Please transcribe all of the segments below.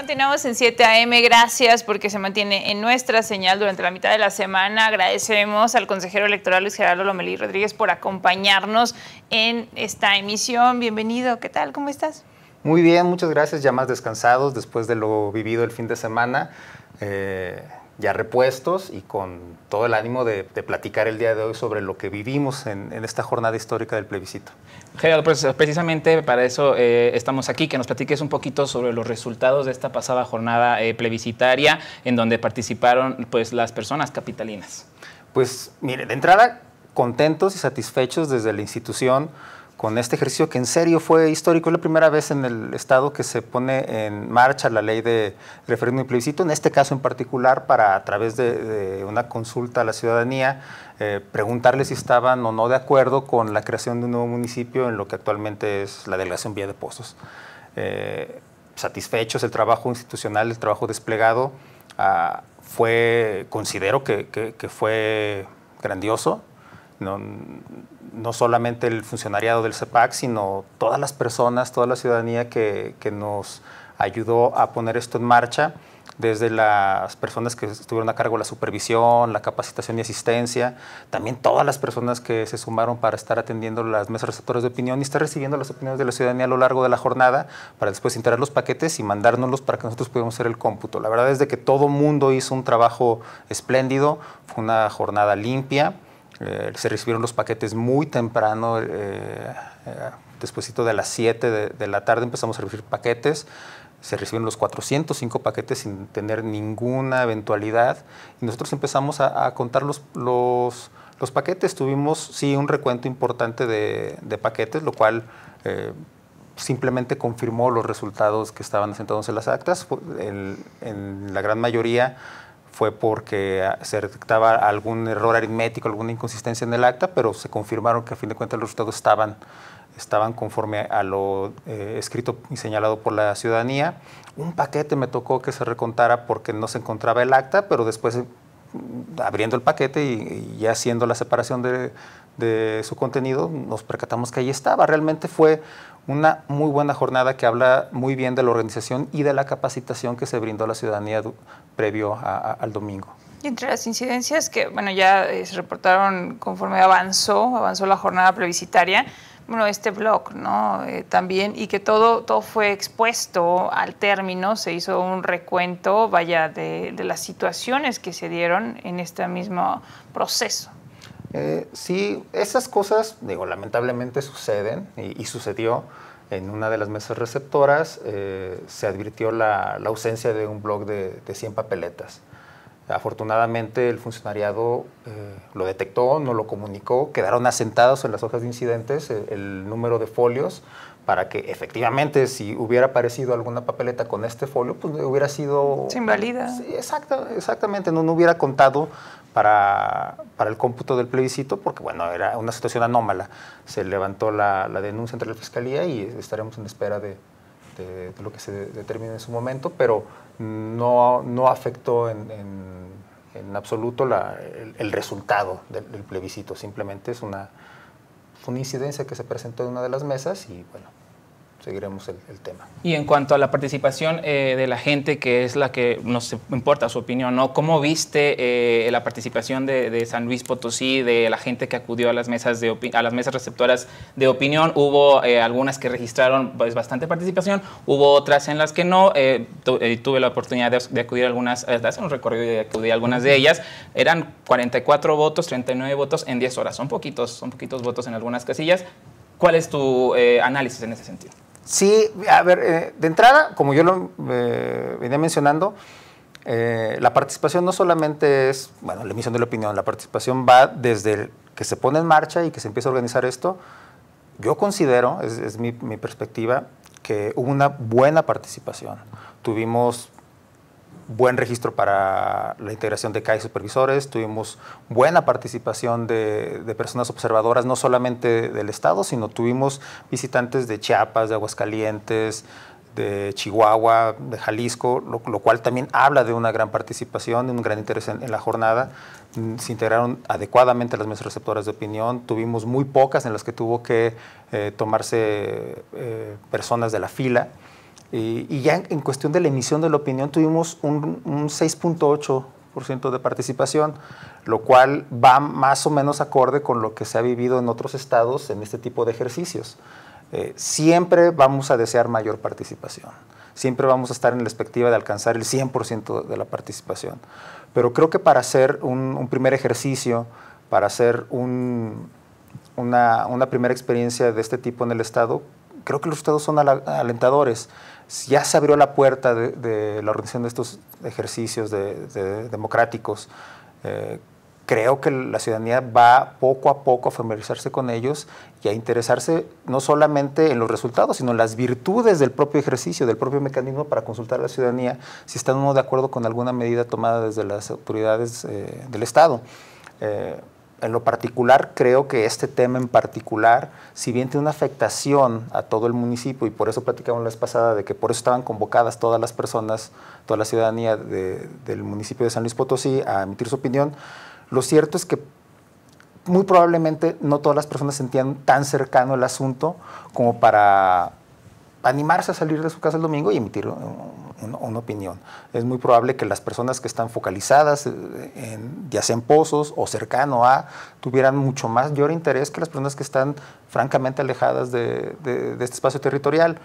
Continuamos en 7 AM, gracias porque se mantiene en nuestra señal durante la mitad de la semana. Agradecemos al consejero electoral Luis Gerardo Lomelí Rodríguez por acompañarnos en esta emisión. Bienvenido, ¿qué tal? ¿Cómo estás? Muy bien, muchas gracias, ya más descansados después de lo vivido el fin de semana. Eh, ya repuestos y con todo el ánimo de, platicar el día de hoy sobre lo que vivimos en, esta jornada histórica del plebiscito. Gerardo, pues, precisamente para eso eh, estamos aquí, que nos platiques un poquito sobre los resultados de esta pasada jornada eh, plebiscitaria en donde participaron pues, las personas capitalinas. Pues mire, de entrada, contentos y satisfechos desde la institución con este ejercicio que en serio fue histórico. Es la primera vez en el Estado que se pone en marcha la ley de referéndum y plebiscito, en este caso en particular para a través de, una consulta a la ciudadanía eh, preguntarle si estaban o no de acuerdo con la creación de un nuevo municipio en lo que actualmente es la delegación Vía de Pozos. Eh, satisfechos, el trabajo institucional, el trabajo desplegado, ah, fue, considero que fue grandioso no, solamente el funcionariado del CEPAC, sino todas las personas, toda la ciudadanía que, nos ayudó a poner esto en marcha, desde las personas que estuvieron a cargo de la supervisión, la capacitación y asistencia, también todas las personas que se sumaron para estar atendiendo las mesas receptoras de opinión y estar recibiendo las opiniones de la ciudadanía a lo largo de la jornada para después integrar los paquetes y mandárnoslos para que nosotros pudiéramos hacer el cómputo. La verdad es que todo mundo hizo un trabajo espléndido, fue una jornada limpia. Eh, se recibieron los paquetes muy temprano, eh, eh despuesito de las 7 de, la tarde empezamos a recibir paquetes. Se recibieron los 405 paquetes sin tener ninguna eventualidad. Y nosotros empezamos a, contar los, los, paquetes. Tuvimos, sí, un recuento importante de, paquetes, lo cual eh, simplemente confirmó los resultados que estaban asentados en las actas. En, en la gran mayoría fue porque se detectaba algún error aritmético, alguna inconsistencia en el acta, pero se confirmaron que a fin de cuentas los resultados estaban, estaban conforme a lo eh, escrito y señalado por la ciudadanía. Un paquete me tocó que se recontara porque no se encontraba el acta, pero después mm, abriendo el paquete y, y haciendo la separación de, de su contenido, nos percatamos que ahí estaba. Realmente fue una muy buena jornada que habla muy bien de la organización y de la capacitación que se brindó a la ciudadanía previo al domingo. Y entre las incidencias que, bueno, ya eh, se reportaron conforme avanzó, avanzó la jornada plebiscitaria, bueno, este blog, ¿no? Eh, también, y que todo, todo fue expuesto al término, se hizo un recuento, vaya, de las situaciones que se dieron en este mismo proceso. Eh, sí, esas cosas, digo, lamentablemente suceden y, sucedió. En una de las mesas receptoras eh, se advirtió la, la, ausencia de un blog de, de 100 papeletas. Afortunadamente el funcionariado eh, lo detectó, no lo comunicó, quedaron asentados en las hojas de incidentes eh, el, número de folios para que efectivamente si hubiera aparecido alguna papeleta con este folio, pues eh, hubiera sido... Se invalida. exacto, exactamente, no, hubiera contado para, para, el cómputo del plebiscito, porque bueno, era una situación anómala. Se levantó la denuncia entre la Fiscalía y estaremos en espera de, este, lo que se determina en su momento, pero no, afectó en, absoluto el, resultado del, plebiscito, simplemente es una, una incidencia que se presentó en una de las mesas y bueno, seguiremos el, tema. Y en cuanto a la participación eh, de la gente, que es la que nos importa su opinión, ¿no? ¿Cómo viste eh, la participación de, San Luis Potosí, de la gente que acudió a las mesas, de a las mesas receptoras de opinión? Hubo eh, algunas que registraron pues, bastante participación, hubo otras en las que no. tuve la oportunidad de, acudir algunas, hacer un recorrido y de acudir a algunas de ellas. Eran 44 votos, 39 votos en 10 horas. Son poquitos, son poquitos votos en algunas casillas. ¿Cuál es tu análisis en ese sentido? Sí, a ver, eh, de entrada, como yo lo eh, venía mencionando, eh, la participación no solamente es, bueno, la emisión de la opinión, la participación va desde que se pone en marcha y que se empieza a organizar esto. Yo considero, es, mi, mi, perspectiva, que hubo una buena participación. Tuvimos buen registro para la integración de CAE supervisores, tuvimos buena participación de, personas observadoras, no solamente del Estado, sino tuvimos visitantes de Chiapas, de Aguascalientes, de Chihuahua, de Jalisco, lo, cual también habla de una gran participación, de un gran interés en, la jornada. Mm, se integraron adecuadamente las mesas receptoras de opinión, tuvimos muy pocas en las que tuvo que eh, tomarse eh, personas de la fila y ya en, cuestión de la emisión de la opinión tuvimos un, un 6.8% de participación, lo cual va más o menos acorde con lo que se ha vivido en otros estados en este tipo de ejercicios. Eh, siempre vamos a desear mayor participación, siempre vamos a estar en la expectativa de alcanzar el 100% de la participación. Pero creo que para hacer un, primer ejercicio, para hacer un, una, una primera experiencia de este tipo en el Estado, creo que los resultados son alentadores ya se abrió la puerta de, la organización de estos ejercicios democráticos. Eh, creo que la ciudadanía va poco a poco a familiarizarse con ellos y a interesarse no solamente en los resultados, sino en las virtudes del propio ejercicio, del propio mecanismo para consultar a la ciudadanía, si están no de acuerdo con alguna medida tomada desde las autoridades eh, del Estado. Eh, en lo particular, creo que este tema en particular, si bien tiene una afectación a todo el municipio, y por eso platicamos la vez pasada de que por eso estaban convocadas todas las personas, toda la ciudadanía del municipio de San Luis Potosí a emitir su opinión, lo cierto es que muy probablemente no todas las personas sentían tan cercano el asunto como para animarse a salir de su casa el domingo y emitir una, opinión. Es muy probable que las personas que están focalizadas, eh, en, ya sea pozos o cercano a, tuvieran mucho más mayor interés que las personas que están francamente alejadas de, este espacio territorial.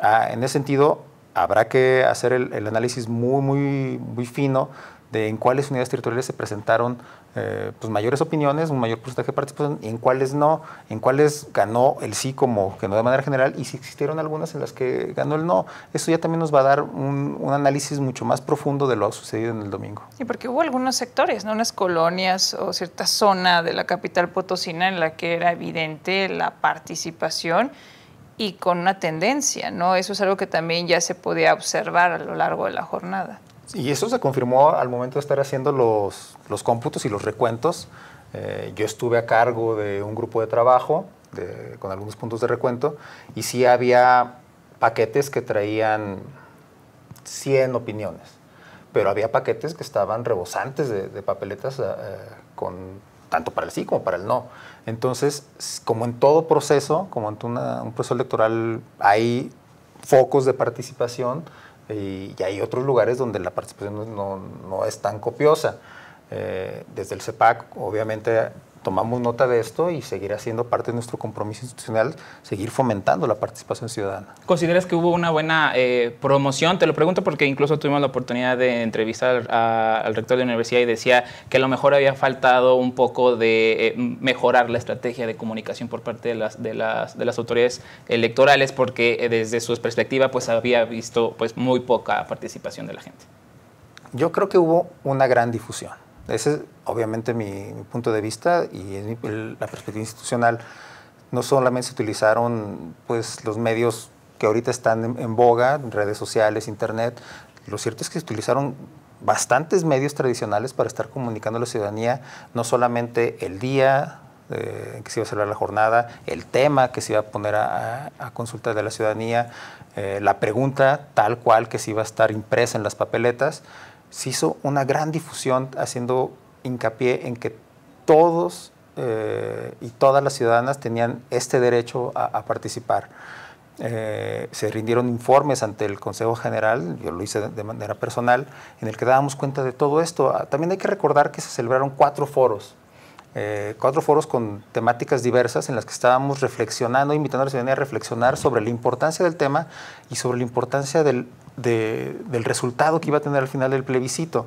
Ah, en ese sentido, habrá que hacer el, el análisis muy, muy, muy fino de en cuáles unidades territoriales se presentaron eh, pues mayores opiniones, un mayor porcentaje de participación, y en cuáles no, en cuáles ganó el sí como que no de manera general, y si existieron algunas en las que ganó el no. Eso ya también nos va a dar un, análisis mucho más profundo de lo sucedido en el domingo. Y porque hubo algunos sectores, ¿no? unas colonias o cierta zona de la capital potosina en la que era evidente la participación y con una tendencia, ¿no? Eso es algo que también ya se podía observar a lo largo de la jornada. Y eso se confirmó al momento de estar haciendo los, los cómputos y los recuentos. Eh, yo estuve a cargo de un grupo de trabajo con algunos puntos de recuento y sí había paquetes que traían 100 opiniones, pero había paquetes que estaban rebosantes de, papeletas eh, con, tanto para el sí como para el no. Entonces, como en todo proceso, como en un proceso electoral, hay focos de participación y, hay otros lugares donde la participación no, es tan copiosa. Eh, desde el CEPAC, obviamente tomamos nota de esto y seguirá siendo parte de nuestro compromiso institucional seguir fomentando la participación ciudadana. ¿Consideras que hubo una buena eh, promoción? Te lo pregunto porque incluso tuvimos la oportunidad de entrevistar al rector de la universidad y decía que a lo mejor había faltado un poco de eh, mejorar la estrategia de comunicación por parte de las, de autoridades electorales porque eh, desde su perspectiva pues había visto pues muy poca participación de la gente. Yo creo que hubo una gran difusión ese es obviamente mi, punto de vista y la perspectiva institucional. No solamente se utilizaron pues, los medios que ahorita están en, boga, redes sociales, internet. Lo cierto es que se utilizaron bastantes medios tradicionales para estar comunicando a la ciudadanía no solamente el día en eh, que se iba a celebrar la jornada, el tema que se iba a poner a, consulta de la ciudadanía, eh, la pregunta tal cual que se iba a estar impresa en las papeletas, se hizo una gran difusión haciendo hincapié en que todos eh, y todas las ciudadanas tenían este derecho a, participar. Eh, se rindieron informes ante el Consejo General, yo lo hice de manera personal, en el que dábamos cuenta de todo esto. Ah, también hay que recordar que se celebraron cuatro foros eh, cuatro foros con temáticas diversas en las que estábamos reflexionando, invitando a la a reflexionar sobre la importancia del tema y sobre la importancia del, del resultado que iba a tener al final del plebiscito.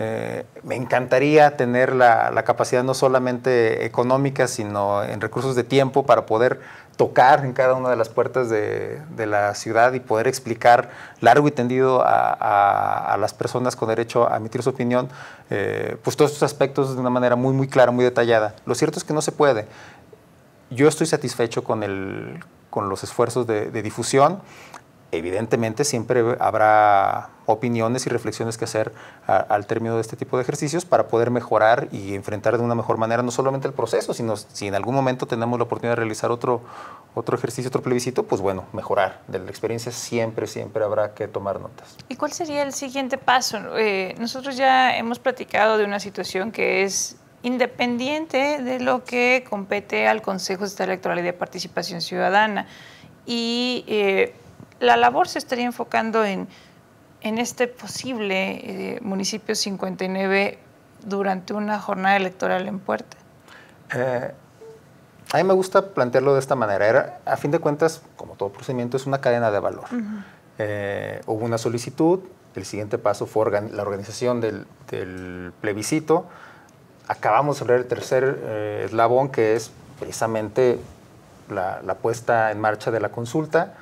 Eh, me encantaría tener la, capacidad no solamente económica, sino en recursos de tiempo para poder tocar en cada una de las puertas de, la ciudad y poder explicar largo y tendido a, las personas con derecho a emitir su opinión, eh, pues todos estos aspectos de una manera muy, muy clara, muy detallada. Lo cierto es que no se puede. Yo estoy satisfecho con, los esfuerzos de difusión Evidentemente siempre habrá opiniones y reflexiones que hacer al término de este tipo de ejercicios para poder mejorar y enfrentar de una mejor manera no solamente el proceso, sino si en algún momento tenemos la oportunidad de realizar otro, otro ejercicio, otro plebiscito, pues bueno, mejorar. De la experiencia siempre, siempre habrá que tomar notas. ¿Y cuál sería el siguiente paso? Eh, nosotros ya hemos platicado de una situación que es independiente de lo que compete al Consejo Estado Electoral y de Participación Ciudadana. Y eh, la labor se estaría enfocando en, en este posible eh, municipio 59 durante una jornada electoral en puerta? Eh, a mí me gusta plantearlo de esta manera. Era, a fin de cuentas, como todo procedimiento, es una cadena de valor. Eh, hubo una solicitud, el siguiente paso fue la organización del, plebiscito. Acabamos de ver el tercer eslabón, que es precisamente la, la puesta en marcha de la consulta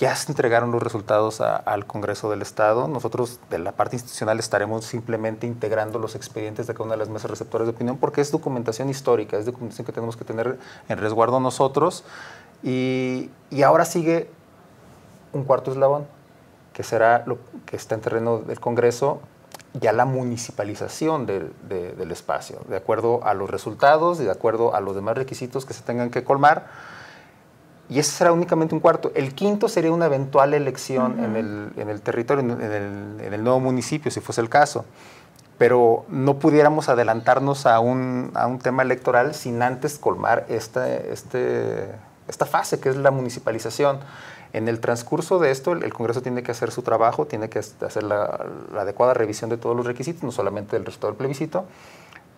ya se entregaron los resultados al Congreso del Estado. Nosotros de la parte institucional estaremos simplemente integrando los expedientes de cada una de las mesas receptoras de opinión porque es documentación histórica, es documentación que tenemos que tener en resguardo nosotros. Y, ahora sigue un cuarto eslabón, que será lo que está en terreno del Congreso, ya la municipalización del espacio, de acuerdo a los resultados y de acuerdo a los demás requisitos que se tengan que colmar y ese será únicamente un cuarto. El quinto sería una eventual elección en, el, territorio, en el, nuevo municipio, si fuese el caso. Pero no pudiéramos adelantarnos a un, tema electoral sin antes colmar este, esta, fase que es la municipalización. En el transcurso de esto, el, Congreso tiene que hacer su trabajo, tiene que hacer la, la adecuada revisión de todos los requisitos, no solamente del resultado del plebiscito,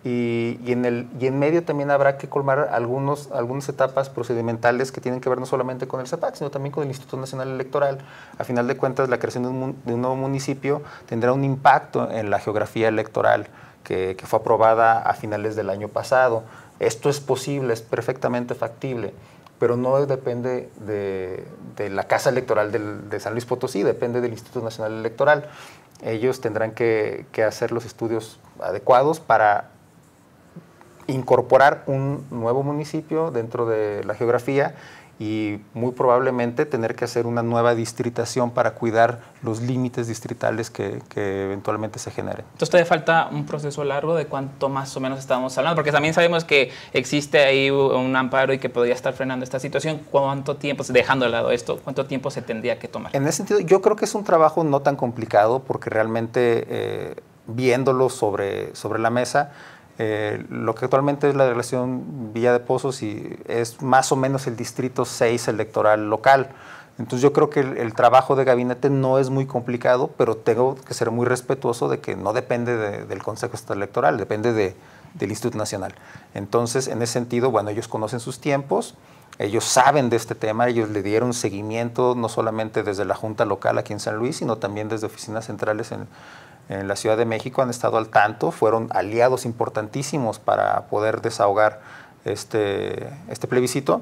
y, en el, y en medio también habrá que colmar algunos, algunas etapas procedimentales que tienen que ver no solamente con el CEPAC, sino también con el Instituto Nacional Electoral. A final de cuentas, la creación de un, nuevo municipio tendrá un impacto en la geografía electoral que, fue aprobada a finales del año pasado. Esto es posible, es perfectamente factible pero no depende de, la Casa Electoral de San Luis Potosí, depende del Instituto Nacional Electoral. Ellos tendrán que hacer los estudios adecuados para incorporar un nuevo municipio dentro de la geografía y muy probablemente tener que hacer una nueva distritación para cuidar los límites distritales que, eventualmente se generen. Entonces todavía falta un proceso largo de cuánto más o menos estamos hablando, porque también sabemos que existe ahí un amparo y que podría estar frenando esta situación. ¿Cuánto tiempo, dejando de lado esto, cuánto tiempo se tendría que tomar? En ese sentido, yo creo que es un trabajo no tan complicado porque realmente eh, viéndolo sobre, sobre la mesa, eh, lo que actualmente es la relación Villa de Pozos y es más o menos el distrito 6 electoral local. Entonces yo creo que el, trabajo de gabinete no es muy complicado, pero tengo que ser muy respetuoso de que no depende del Consejo Estatal Electoral, depende de, del Instituto Nacional. Entonces, en ese sentido, bueno, ellos conocen sus tiempos, ellos saben de este tema, ellos le dieron seguimiento no solamente desde la Junta Local aquí en San Luis, sino también desde oficinas centrales en, en la Ciudad de México han estado al tanto, fueron aliados importantísimos para poder desahogar este, este plebiscito,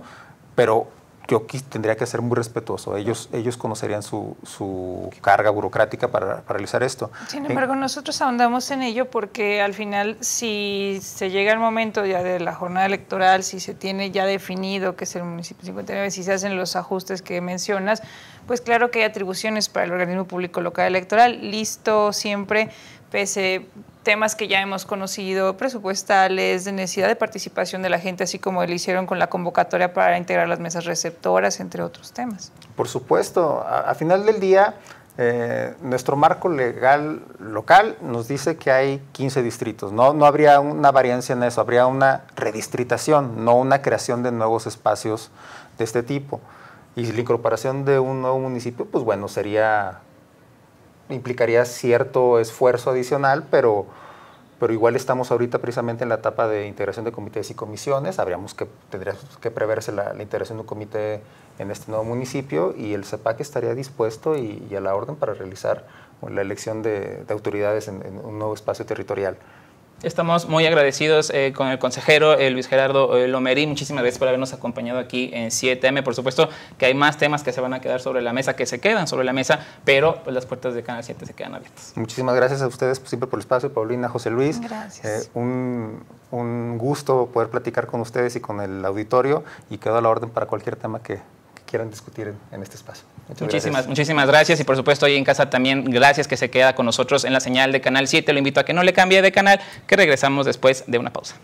pero yo tendría que ser muy respetuoso. Ellos, ellos conocerían su, carga burocrática para, realizar esto. Sin eh, embargo, nosotros ahondamos en ello porque al final, si se llega el momento ya de la jornada electoral, si se tiene ya definido que es el municipio 59, si se hacen los ajustes que mencionas, pues claro que hay atribuciones para el organismo público local electoral, listo siempre pese temas que ya hemos conocido, presupuestales, de necesidad de participación de la gente, así como lo hicieron con la convocatoria para integrar las mesas receptoras, entre otros temas. Por supuesto, a, final del día, eh, nuestro marco legal local nos dice que hay 15 distritos. No, no habría una variancia en eso, habría una redistritación, no una creación de nuevos espacios de este tipo. Y la incorporación de un nuevo municipio, pues bueno, sería implicaría cierto esfuerzo adicional, pero, igual estamos ahorita precisamente en la etapa de integración de comités y comisiones. Habríamos que, que preverse la, integración de un comité en este nuevo municipio y el CEPAC estaría dispuesto y, a la orden para realizar la elección de, autoridades en, un nuevo espacio territorial. Estamos muy agradecidos eh, con el consejero eh, Luis Gerardo eh, Lomerín, Muchísimas gracias por habernos acompañado aquí en 7M. Por supuesto que hay más temas que se van a quedar sobre la mesa, que se quedan sobre la mesa, pero pues, las puertas de Canal 7 se quedan abiertas. Muchísimas gracias a ustedes pues, siempre por el espacio, Paulina, José Luis. Gracias. Un, un gusto poder platicar con ustedes y con el auditorio y quedo a la orden para cualquier tema que, quieran discutir en, este espacio. muchísimas, muchísimas gracias y por supuesto ahí en casa también gracias que se queda con nosotros en la señal de Canal 7. Lo invito a que no le cambie de canal, que regresamos después de una pausa.